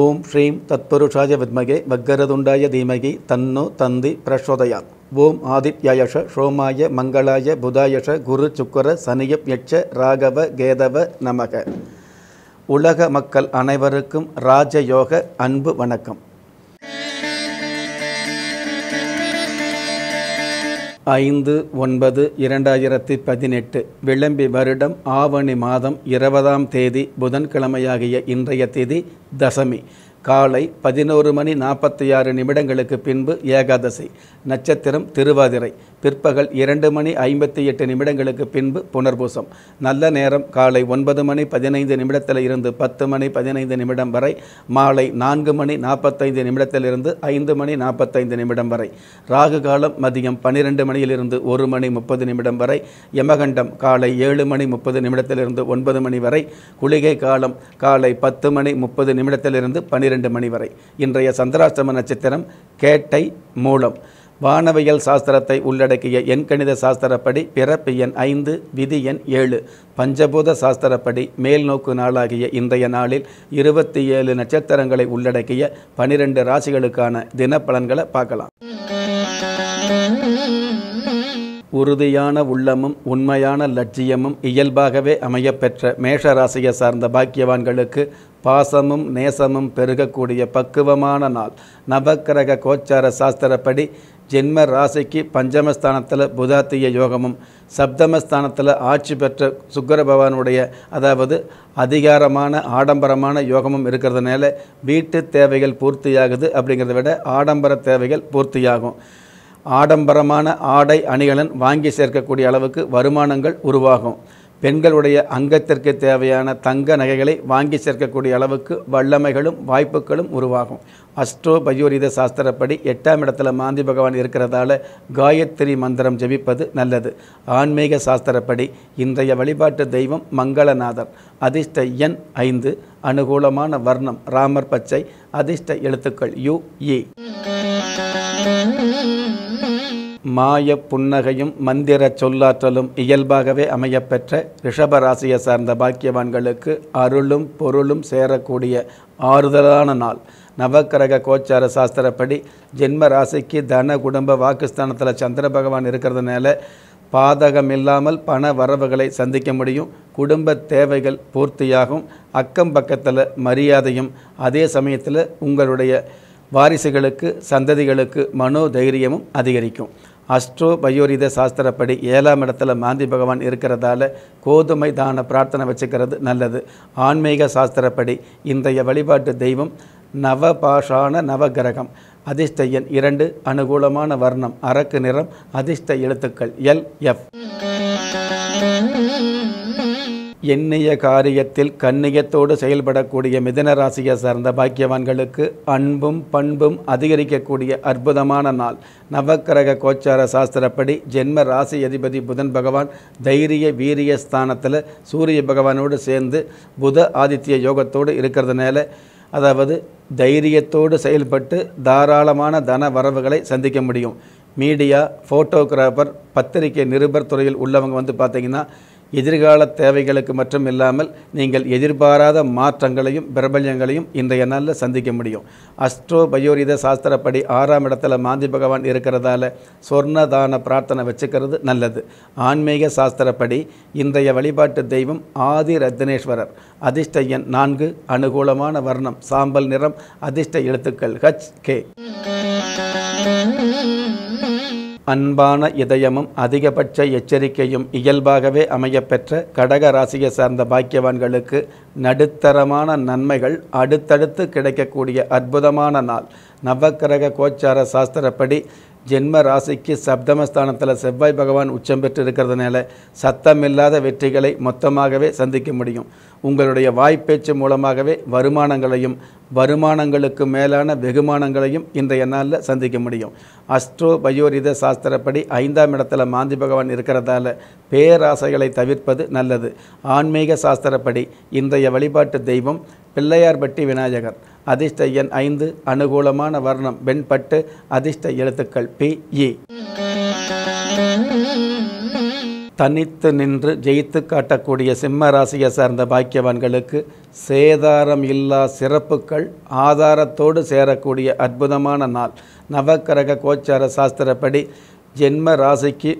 ஓம் ஸ்ரீம் தத்புருஷாய வித்மகே வக்கரதுண்டாய தீமகி தன்னு தந்தி பிரஷோதயா ஓம் ஆதித்யயஷ ஷோமாய மங்களாய புதாயஷ குரு சுக்கர சனியப் யட்ச ராகவ கேதவ நமக உலக மக்கள் அனைவருக்கும் ராஜயோக அன்பு வணக்கம் ஐந்து ஒன்பது இரண்டாயிரத்தி பதினெட்டு விளம்பி வருடம் ஆவணி மாதம் இருபதாம் தேதி புதன்கிழமையாகிய இன்றைய தேதி தசமி காலை பதினோரு மணி நாற்பத்தி ஆறு நிமிடங்களுக்கு பின்பு ஏகாதசி நட்சத்திரம் திருவாதிரை பிற்பகல் இரண்டு மணி ஐம்பத்தி எட்டு நிமிடங்களுக்கு பின்பு புனர்பூசம் நல்ல நேரம் காலை ஒன்பது மணி பதினைந்து நிமிடத்தில் இருந்து பத்து மணி பதினைந்து நிமிடம் வரை மாலை நான்கு மணி நாற்பத்தைந்து நிமிடத்திலிருந்து ஐந்து மணி நாற்பத்தைந்து நிமிடம் வரை ராகு காலம் மதியம் பன்னிரெண்டு மணியிலிருந்து ஒரு மணி முப்பது நிமிடம் வரை யமகண்டம் காலை ஏழு மணி முப்பது நிமிடத்திலிருந்து ஒன்பது மணி வரை குளிகை காலம் காலை பத்து மணி முப்பது நிமிடத்திலிருந்து பன்னிரெண்டு பன்னிரெண்டு மணி வரை இன்றைய சந்திராஷ்டம நட்சத்திரம் கேட்டை மூலம் வானவியல் சாஸ்திரத்தை உள்ளடக்கிய எண்கணித சாஸ்திரப்படி பிறப்பு எண் ஐந்து விதி எண் ஏழு பஞ்சபூத சாஸ்திரப்படி மேல்நோக்கு நாளாகிய இன்றைய நாளில் இருபத்தி ஏழு நட்சத்திரங்களை உள்ளடக்கிய பனிரெண்டு ராசிகளுக்கான தினப்பலன்களை பார்க்கலாம் உறுதியான உள்ளமும் உண்மையான லட்சியமும் இயல்பாகவே அமையப்பெற்ற மேஷ ராசியை சார்ந்த பாக்கியவான்களுக்கு பாசமும் நேசமும் பெருகக்கூடிய பக்குவமான நாள் நவக்கிரக கோச்சார சாஸ்திரப்படி ஜென்ம ராசிக்கு பஞ்சமஸ்தானத்தில் புதாத்திய யோகமும் சப்தமஸ்தானத்தில் ஆட்சி பெற்ற சுக்கர பகவானுடைய அதாவது அதிகாரமான ஆடம்பரமான யோகமும் இருக்கிறதுனால வீட்டு தேவைகள் பூர்த்தியாகுது அப்படிங்கிறத விட ஆடம்பர தேவைகள் பூர்த்தியாகும் ஆடம்பரமான ஆடை அணிகளன் வாங்கி சேர்க்கக்கூடிய அளவுக்கு வருமானங்கள் உருவாகும் பெண்களுடைய அங்கத்திற்கு தேவையான தங்க நகைகளை வாங்கி சேர்க்கக்கூடிய அளவுக்கு வல்லமைகளும் வாய்ப்புகளும் உருவாகும் அஸ்ட்ரோ பயோரித சாஸ்திரப்படி எட்டாம் இடத்துல மாந்தி பகவான் இருக்கிறதால காயத்ரி மந்திரம் ஜெபிப்பது நல்லது ஆன்மீக சாஸ்திரப்படி இன்றைய வழிபாட்டு தெய்வம் மங்களநாதர் அதிர்ஷ்ட எண் ஐந்து அனுகூலமான வர்ணம் ராமர் பச்சை அதிர்ஷ்ட எழுத்துக்கள் யு ஏ மாய புன்னகையும் மந்திர சொல்லாற்றலும் இயல்பாகவே அமையப்பெற்ற ரிஷபராசியை சார்ந்த பாக்கியவான்களுக்கு அருளும் பொருளும் சேரக்கூடிய ஆறுதலான நாள் நவக்கிரக கோச்சார சாஸ்திரப்படி ஜென்ம ராசிக்கு தன குடும்ப வாக்குஸ்தானத்தில் சந்திர பகவான் இருக்கிறதுனால பாதகம் இல்லாமல் பண வரவுகளை சந்திக்க முடியும் குடும்ப தேவைகள் பூர்த்தியாகும் அக்கம் பக்கத்தில் மரியாதையும் அதே சமயத்தில் உங்களுடைய வாரிசுகளுக்கு சந்ததிகளுக்கு மனோதைரியமும் அதிகரிக்கும் அஸ்ட்ரோ பயோரித சாஸ்திரப்படி ஏழாம் இடத்துல மாந்தி பகவான் இருக்கிறதால கோதுமை தான பிரார்த்தனை வச்சுக்கிறது நல்லது ஆன்மீக சாஸ்திரப்படி இன்றைய வழிபாட்டு தெய்வம் நவபாஷான நவகிரகம் அதிர்ஷ்ட எண் இரண்டு அனுகூலமான வர்ணம் அரக்கு நிறம் அதிர்ஷ்ட எழுத்துக்கள் எல் எஃப் எண்ணிய காரியத்தில் கண்ணியத்தோடு செயல்படக்கூடிய மிதன ராசியை சார்ந்த பாக்கியவான்களுக்கு அன்பும் பண்பும் அதிகரிக்கக்கூடிய அற்புதமான நாள் நவக்கிரக கோச்சார சாஸ்திரப்படி ஜென்ம ராசி அதிபதி புதன் பகவான் தைரிய வீரிய ஸ்தானத்தில் சூரிய பகவானோடு சேர்ந்து புத ஆதித்ய யோகத்தோடு இருக்கிறதுனால அதாவது தைரியத்தோடு செயல்பட்டு தாராளமான தன வரவுகளை சந்திக்க முடியும் மீடியா ஃபோட்டோகிராஃபர் பத்திரிகை நிருபர் துறையில் உள்ளவங்க வந்து பார்த்திங்கன்னா எதிர்கால தேவைகளுக்கு மட்டும் இல்லாமல் நீங்கள் எதிர்பாராத மாற்றங்களையும் பிரபல்யங்களையும் இன்றைய நாளில் சந்திக்க முடியும் அஸ்ட்ரோ பயோரித சாஸ்திரப்படி ஆறாம் இடத்துல மாந்தி பகவான் இருக்கிறதால சொர்ணதான பிரார்த்தனை வச்சுக்கிறது நல்லது ஆன்மீக சாஸ்திரப்படி இன்றைய வழிபாட்டு தெய்வம் ஆதி ரத்னேஸ்வரர் அதிர்ஷ்ட எண் நான்கு அனுகூலமான வர்ணம் சாம்பல் நிறம் அதிர்ஷ்ட எழுத்துக்கள் ஹச் கே அன்பான இதயமும் அதிகபட்ச எச்சரிக்கையும் இயல்பாகவே அமையப்பெற்ற கடக ராசியை சார்ந்த பாக்கியவான்களுக்கு நடுத்தரமான நன்மைகள் அடுத்தடுத்து கிடைக்கக்கூடிய அற்புதமான நாள் நவக்கிரக கோச்சார சாஸ்திரப்படி ஜென்ம ராசிக்கு சப்தமஸ்தானத்தில் செவ்வாய் பகவான் உச்சம் பெற்று இருக்கிறதுனால சத்தமில்லாத வெற்றிகளை மொத்தமாகவே சந்திக்க முடியும் உங்களுடைய வாய்ப்பேச்சு மூலமாகவே வருமானங்களையும் வருமானங்களுக்கு மேலான வெகுமானங்களையும் இன்றைய நாளில் சந்திக்க முடியும் அஸ்ட்ரோ பயோரித சாஸ்திரப்படி ஐந்தாம் இடத்துல மாந்தி பகவான் இருக்கிறதால பேராசைகளை தவிர்ப்பது நல்லது ஆன்மீக சாஸ்திரப்படி இன்றைய வழிபாட்டு தெய்வம் பிள்ளையார்பட்டி விநாயகர் அதிர்ஷ்ட எண் ஐந்து அனுகூலமான வர்ணம் வெண்பட்டு அதிர்ஷ்ட எழுத்துக்கள் பி இ தனித்து நின்று ஜெயித்து காட்டக்கூடிய சிம்ம ராசியை சார்ந்த பாக்கியவான்களுக்கு சேதாரம் இல்லா சிறப்புகள் ஆதாரத்தோடு சேரக்கூடிய அற்புதமான நாள் நவக்கரக கோச்சார சாஸ்திரப்படி ஜென்ம ராசிக்கு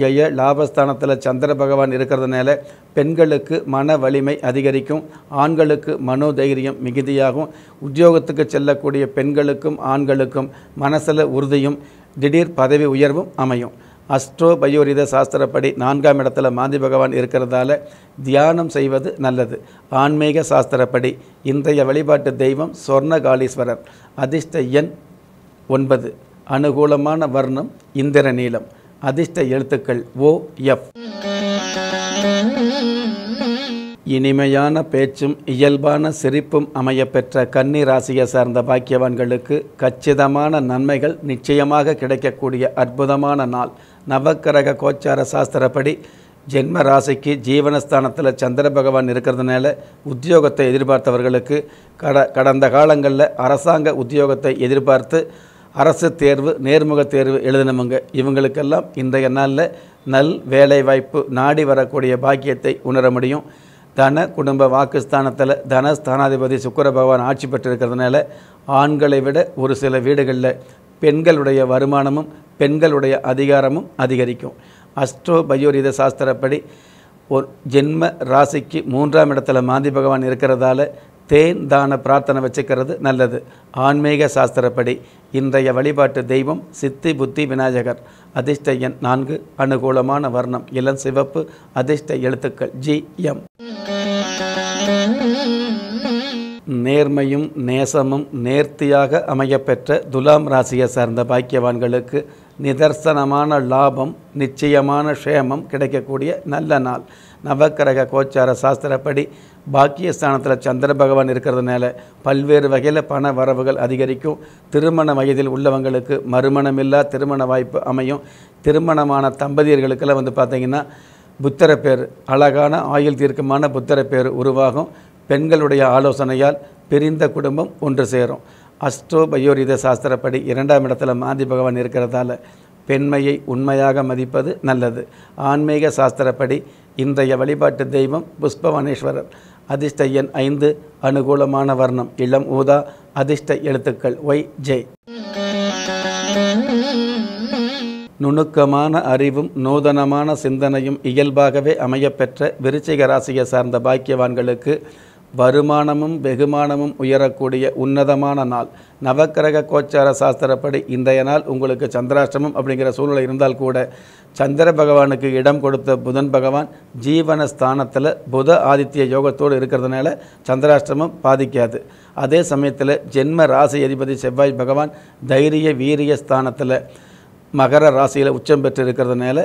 ஜெய லாபஸ்தானத்தில் சந்திர பகவான் இருக்கிறதுனால பெண்களுக்கு மன வலிமை அதிகரிக்கும் ஆண்களுக்கு மனோதைரியம் மிகுதியாகும் உத்தியோகத்துக்கு செல்லக்கூடிய பெண்களுக்கும் ஆண்களுக்கும் மனசில் உறுதியும் திடீர் பதவி உயர்வும் அமையும் அஸ்ட்ரோ பயோரித சாஸ்திரப்படி நான்காம் இடத்துல மாந்தி பகவான் இருக்கிறதால தியானம் செய்வது நல்லது ஆன்மீக சாஸ்திரப்படி இன்றைய வழிபாட்டு தெய்வம் காலீஸ்வரர் அதிர்ஷ்ட எண் ஒன்பது அனுகூலமான வர்ணம் இந்திர நீளம் அதிர்ஷ்ட எழுத்துக்கள் ஓ எஃப் இனிமையான பேச்சும் இயல்பான சிரிப்பும் அமையப்பெற்ற கன்னி ராசியை சார்ந்த பாக்கியவான்களுக்கு கச்சிதமான நன்மைகள் நிச்சயமாக கிடைக்கக்கூடிய அற்புதமான நாள் நவக்கரக கோச்சார சாஸ்திரப்படி ஜென்ம ராசிக்கு ஜீவனஸ்தானத்தில் சந்திர பகவான் இருக்கிறதுனால உத்தியோகத்தை எதிர்பார்த்தவர்களுக்கு கட கடந்த காலங்களில் அரசாங்க உத்தியோகத்தை எதிர்பார்த்து அரசு தேர்வு நேர்முக தேர்வு எழுதினவங்க இவங்களுக்கெல்லாம் இன்றைய நாளில் நல் வேலைவாய்ப்பு நாடி வரக்கூடிய பாக்கியத்தை உணர முடியும் தன குடும்ப வாக்குஸ்தானத்தில் தனஸ்தானாதிபதி சுக்கர பகவான் ஆட்சி பெற்றிருக்கிறதுனால ஆண்களை விட ஒரு சில வீடுகளில் பெண்களுடைய வருமானமும் பெண்களுடைய அதிகாரமும் அதிகரிக்கும் அஸ்ட்ரோ பயோரீத சாஸ்திரப்படி ஒரு ஜென்ம ராசிக்கு மூன்றாம் இடத்துல மாந்தி பகவான் இருக்கிறதால தேன் தான பிரார்த்தனை வச்சுக்கிறது நல்லது ஆன்மீக சாஸ்திரப்படி இன்றைய வழிபாட்டு தெய்வம் சித்தி புத்தி விநாயகர் அதிர்ஷ்ட எண் நான்கு அனுகூலமான வர்ணம் இளம் சிவப்பு அதிர்ஷ்ட எழுத்துக்கள் ஜி எம் நேர்மையும் நேசமும் நேர்த்தியாக அமையப்பெற்ற துலாம் ராசியை சார்ந்த பாக்கியவான்களுக்கு நிதர்சனமான லாபம் நிச்சயமான க்ஷேமம் கிடைக்கக்கூடிய நல்ல நாள் நவக்கிரக கோச்சார சாஸ்திரப்படி பாக்கியஸ்தானத்தில் சந்திர பகவான் இருக்கிறதுனால பல்வேறு வகையில் பண வரவுகள் அதிகரிக்கும் திருமண வயதில் உள்ளவங்களுக்கு மறுமணமில்லா திருமண வாய்ப்பு அமையும் திருமணமான தம்பதியர்களுக்கெல்லாம் வந்து பார்த்திங்கன்னா புத்தர பேர் அழகான ஆயுள் தீர்க்கமான புத்தர பேர் உருவாகும் பெண்களுடைய ஆலோசனையால் பிரிந்த குடும்பம் ஒன்று சேரும் அஸ்ட்ரோ பயோரித சாஸ்திரப்படி இரண்டாம் இடத்துல மாந்தி பகவான் இருக்கிறதால பெண்மையை உண்மையாக மதிப்பது நல்லது ஆன்மீக சாஸ்திரப்படி இன்றைய வழிபாட்டு தெய்வம் புஷ்பவனேஸ்வரர் அதிர்ஷ்ட எண் ஐந்து அனுகூலமான வர்ணம் இளம் ஊதா அதிர்ஷ்ட எழுத்துக்கள் ஒய் ஜெய் நுணுக்கமான அறிவும் நூதனமான சிந்தனையும் இயல்பாகவே அமையப்பெற்ற விருச்சிக ராசியை சார்ந்த பாக்கியவான்களுக்கு வருமானமும் வெகுமானமும் உயரக்கூடிய உன்னதமான நாள் நவக்கிரக கோச்சார சாஸ்திரப்படி இன்றைய நாள் உங்களுக்கு சந்திராஷ்டமம் அப்படிங்கிற சூழ்நிலை இருந்தால் கூட சந்திர பகவானுக்கு இடம் கொடுத்த புதன் பகவான் ஜீவன ஸ்தானத்தில் புத ஆதித்ய யோகத்தோடு இருக்கிறதுனால சந்திராஷ்டிரமம் பாதிக்காது அதே சமயத்தில் ஜென்ம ராசி அதிபதி செவ்வாய் பகவான் தைரிய வீரிய ஸ்தானத்தில் மகர ராசியில் உச்சம் பெற்று இருக்கிறதுனால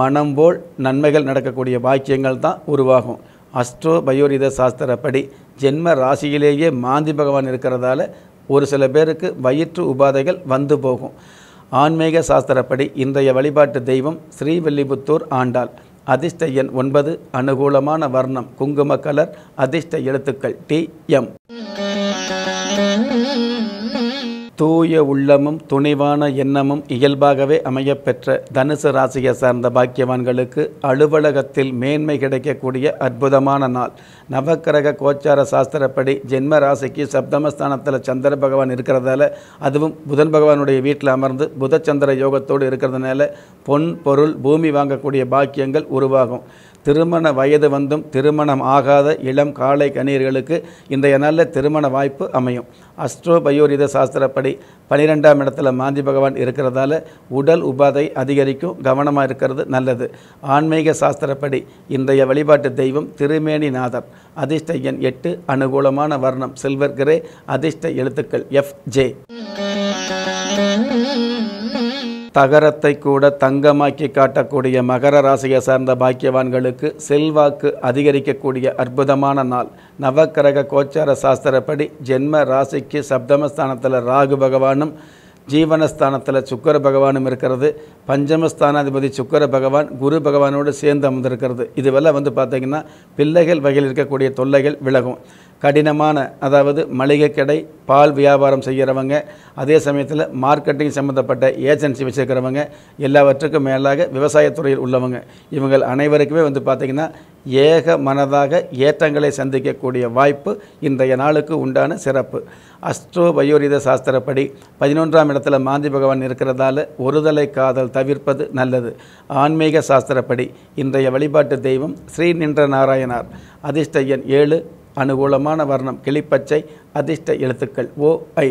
மனம் போல் நன்மைகள் நடக்கக்கூடிய வாக்கியங்கள் தான் உருவாகும் அஸ்ட்ரோ பயோரித சாஸ்திரப்படி ஜென்ம ராசியிலேயே மாந்தி பகவான் இருக்கிறதால ஒரு சில பேருக்கு வயிற்று உபாதைகள் வந்து போகும் ஆன்மீக சாஸ்திரப்படி இன்றைய வழிபாட்டு தெய்வம் ஸ்ரீவில்லிபுத்தூர் ஆண்டாள் அதிர்ஷ்ட எண் ஒன்பது அனுகூலமான வர்ணம் குங்கும கலர் அதிர்ஷ்ட எழுத்துக்கள் டி எம் தூய உள்ளமும் துணிவான எண்ணமும் இயல்பாகவே அமையப்பெற்ற தனுசு ராசியை சார்ந்த பாக்கியவான்களுக்கு அலுவலகத்தில் மேன்மை கிடைக்கக்கூடிய அற்புதமான நாள் நவக்கிரக கோச்சார சாஸ்திரப்படி ஜென்ம ராசிக்கு சப்தமஸ்தானத்தில் சந்திர பகவான் இருக்கிறதால அதுவும் புதன் பகவானுடைய வீட்டில் அமர்ந்து புதச்சந்திர யோகத்தோடு இருக்கிறதுனால பொன் பொருள் பூமி வாங்கக்கூடிய பாக்கியங்கள் உருவாகும் திருமண வயது வந்தும் திருமணம் ஆகாத இளம் காலை கணீர்களுக்கு இன்றைய நாளில் திருமண வாய்ப்பு அமையும் அஸ்ட்ரோ பயோரித சாஸ்திரப்படி பனிரெண்டாம் இடத்துல மாந்தி பகவான் இருக்கிறதால உடல் உபாதை அதிகரிக்கும் கவனமாக இருக்கிறது நல்லது ஆன்மீக சாஸ்திரப்படி இன்றைய வழிபாட்டு தெய்வம் திருமேனிநாதர் அதிர்ஷ்ட எண் எட்டு அனுகூலமான வர்ணம் சில்வர் கிரே அதிர்ஷ்ட எழுத்துக்கள் எஃப் ஜே தகரத்தை கூட தங்கமாக்கி காட்டக்கூடிய மகர ராசியை சார்ந்த பாக்கியவான்களுக்கு செல்வாக்கு அதிகரிக்கக்கூடிய அற்புதமான நாள் நவக்கிரக கோச்சார சாஸ்திரப்படி ஜென்ம ராசிக்கு சப்தமஸ்தானத்தில் ராகு பகவானும் ஜீவனஸ்தானத்தில் சுக்கர பகவானும் இருக்கிறது பஞ்சமஸ்தானாதிபதி சுக்கர பகவான் குரு பகவானோடு சேர்ந்து அமர்ந்திருக்கிறது இதுவெல்லாம் வந்து பார்த்திங்கன்னா பிள்ளைகள் வகையில் இருக்கக்கூடிய தொல்லைகள் விலகும் கடினமான அதாவது மளிகை கடை பால் வியாபாரம் செய்கிறவங்க அதே சமயத்தில் மார்க்கெட்டிங் சம்மந்தப்பட்ட ஏஜென்சி வச்சுருக்கிறவங்க எல்லாவற்றுக்கும் மேலாக விவசாயத்துறையில் உள்ளவங்க இவங்கள் அனைவருக்குமே வந்து பார்த்திங்கன்னா ஏக மனதாக ஏற்றங்களை சந்திக்கக்கூடிய வாய்ப்பு இன்றைய நாளுக்கு உண்டான சிறப்பு அஸ்ட்ரோ வயோரித சாஸ்திரப்படி பதினொன்றாம் இடத்துல மாந்தி பகவான் இருக்கிறதால ஒருதலை காதல் தவிர்ப்பது நல்லது ஆன்மீக சாஸ்திரப்படி இன்றைய வழிபாட்டு தெய்வம் ஸ்ரீ நின்ற நாராயணார் அதிர்ஷ்ட எண் ஏழு அனுகூலமான வர்ணம் கிளிப்பச்சை அதிர்ஷ்ட எழுத்துக்கள் ஓ ஐ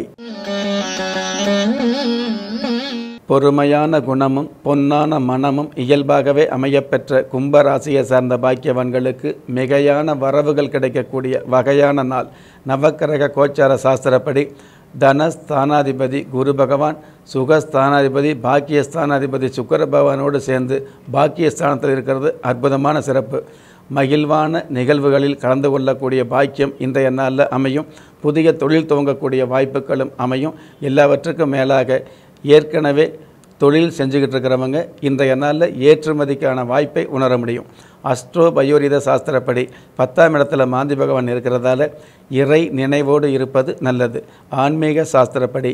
பொறுமையான குணமும் பொன்னான மனமும் இயல்பாகவே அமையப்பெற்ற கும்பராசியை சார்ந்த பாக்கியவன்களுக்கு மிகையான வரவுகள் கிடைக்கக்கூடிய வகையான நாள் நவக்கிரக கோச்சார சாஸ்திரப்படி தனஸ்தானாதிபதி குரு பகவான் சுகஸ்தானாதிபதி பாக்கியஸ்தானாதிபதி சுக்கர பகவானோடு சேர்ந்து பாக்கியஸ்தானத்தில் இருக்கிறது அற்புதமான சிறப்பு மகிழ்வான நிகழ்வுகளில் கலந்து கொள்ளக்கூடிய பாக்கியம் இன்றைய நாளில் அமையும் புதிய தொழில் துவங்கக்கூடிய வாய்ப்புகளும் அமையும் எல்லாவற்றுக்கும் மேலாக ஏற்கனவே தொழில் செஞ்சுக்கிட்டு இருக்கிறவங்க இன்றைய நாளில் ஏற்றுமதிக்கான வாய்ப்பை உணர முடியும் அஸ்ட்ரோ பயோரித சாஸ்திரப்படி பத்தாம் இடத்துல மாந்தி பகவான் இருக்கிறதால இறை நினைவோடு இருப்பது நல்லது ஆன்மீக சாஸ்திரப்படி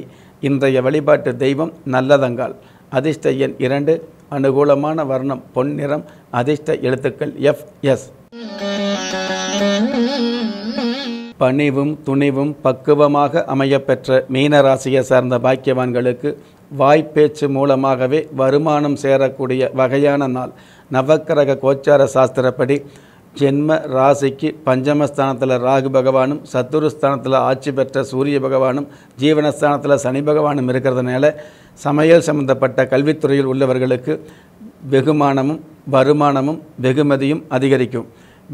இன்றைய வழிபாட்டு தெய்வம் நல்லதங்கால் அதிர்ஷ்ட எண் இரண்டு அனுகூலமான வர்ணம் பொன்னிறம் அதிர்ஷ்ட எழுத்துக்கள் எஃப் எஸ் பணிவும் துணிவும் பக்குவமாக அமையப்பெற்ற மீனராசியை சார்ந்த பாக்கியவான்களுக்கு வாய்ப்பேச்சு மூலமாகவே வருமானம் சேரக்கூடிய வகையான நாள் நவக்கரக கோச்சார சாஸ்திரப்படி ஜென்ம ராசிக்கு பஞ்சமஸ்தானத்தில் ராகு பகவானும் சத்துருஸ்தானத்தில் ஆட்சி பெற்ற சூரிய பகவானும் ஜீவனஸ்தானத்தில் சனி பகவானும் இருக்கிறதுனால சமையல் சம்பந்தப்பட்ட கல்வித்துறையில் உள்ளவர்களுக்கு வெகுமானமும் வருமானமும் வெகுமதியும் அதிகரிக்கும்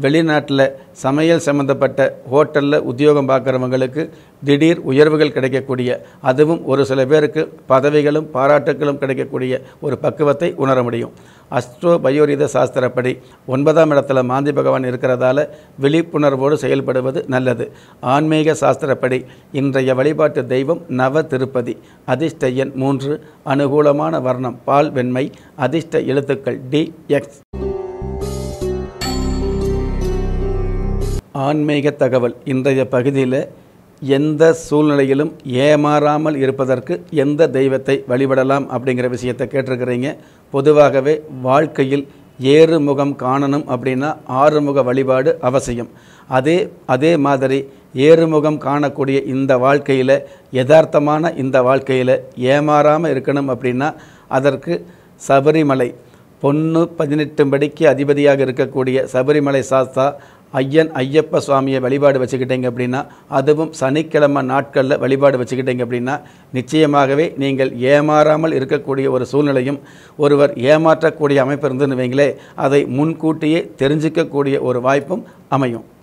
வெளிநாட்டில் சமையல் சம்மந்தப்பட்ட ஹோட்டலில் உத்தியோகம் பார்க்குறவங்களுக்கு திடீர் உயர்வுகள் கிடைக்கக்கூடிய அதுவும் ஒரு சில பேருக்கு பதவிகளும் பாராட்டுகளும் கிடைக்கக்கூடிய ஒரு பக்குவத்தை உணர முடியும் அஸ்ட்ரோ பயோரித சாஸ்திரப்படி ஒன்பதாம் இடத்துல மாந்தி பகவான் இருக்கிறதால விழிப்புணர்வோடு செயல்படுவது நல்லது ஆன்மீக சாஸ்திரப்படி இன்றைய வழிபாட்டு தெய்வம் நவ திருப்பதி அதிர்ஷ்ட எண் மூன்று அனுகூலமான வர்ணம் பால் வெண்மை அதிர்ஷ்ட எழுத்துக்கள் டி எக்ஸ் ஆன்மீக தகவல் இன்றைய பகுதியில் எந்த சூழ்நிலையிலும் ஏமாறாமல் இருப்பதற்கு எந்த தெய்வத்தை வழிபடலாம் அப்படிங்கிற விஷயத்தை கேட்டிருக்கிறீங்க பொதுவாகவே வாழ்க்கையில் ஏறுமுகம் காணணும் அப்படின்னா ஆறுமுக வழிபாடு அவசியம் அதே அதே மாதிரி ஏறுமுகம் காணக்கூடிய இந்த வாழ்க்கையில் யதார்த்தமான இந்த வாழ்க்கையில் ஏமாறாமல் இருக்கணும் அப்படின்னா அதற்கு சபரிமலை பொண்ணு பதினெட்டு படிக்கு அதிபதியாக இருக்கக்கூடிய சபரிமலை சாஸ்தா ஐயன் ஐயப்ப சுவாமியை வழிபாடு வச்சுக்கிட்டீங்க அப்படின்னா அதுவும் சனிக்கிழமை நாட்களில் வழிபாடு வச்சுக்கிட்டீங்க அப்படின்னா நிச்சயமாகவே நீங்கள் ஏமாறாமல் இருக்கக்கூடிய ஒரு சூழ்நிலையும் ஒருவர் ஏமாற்றக்கூடிய அமைப்பு இருந்துன்னு வைங்களே அதை முன்கூட்டியே தெரிஞ்சிக்கக்கூடிய ஒரு வாய்ப்பும் அமையும்